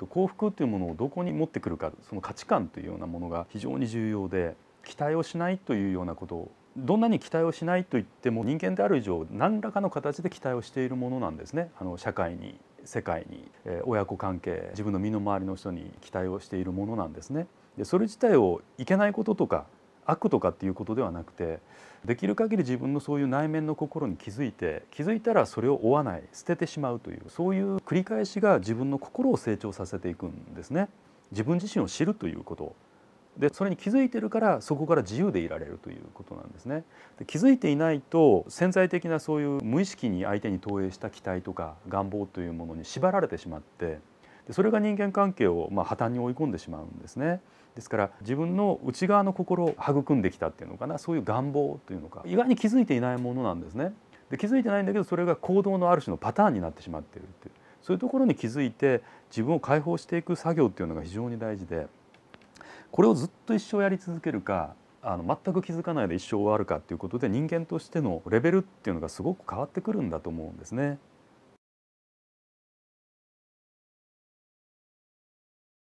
と幸福というものをどこに持ってくるかその価値観というようなものが非常に重要で期待をしないというようなことをどんなに期待をしないといっても人間である以上何らかの形で期待をしているものなんですねあの社会に世界に、えー、親子関係自分の身の回りの人に期待をしているものなんですね。でそれ自体をいけないこととか悪とかっていうことではなくてできる限り自分のそういう内面の心に気づいて気づいたらそれを追わない捨ててしまうというそういう繰り返しが自分の心を成長させていくんですね自分自身を知るということでそれに気づいてるからそこから自由でいられるということなんですねで気づいていないと潜在的なそういう無意識に相手に投影した期待とか願望というものに縛られてしまってでそれが人間関係をま破綻に追い込んでしまうんですね。ですから自分の内側の心を育んできたっていうのかなそういう願望というのか意外に気づいていないものなんですね。で気づいてないんだけどそれが行動のある種のパターンになってしまっているっていうそういうところに気づいて自分を解放していく作業っていうのが非常に大事でこれをずっと一生やり続けるかあの全く気づかないで一生終わるかっていうことで人間としてのレベルっていうのがすごく変わってくるんだと思うんですね。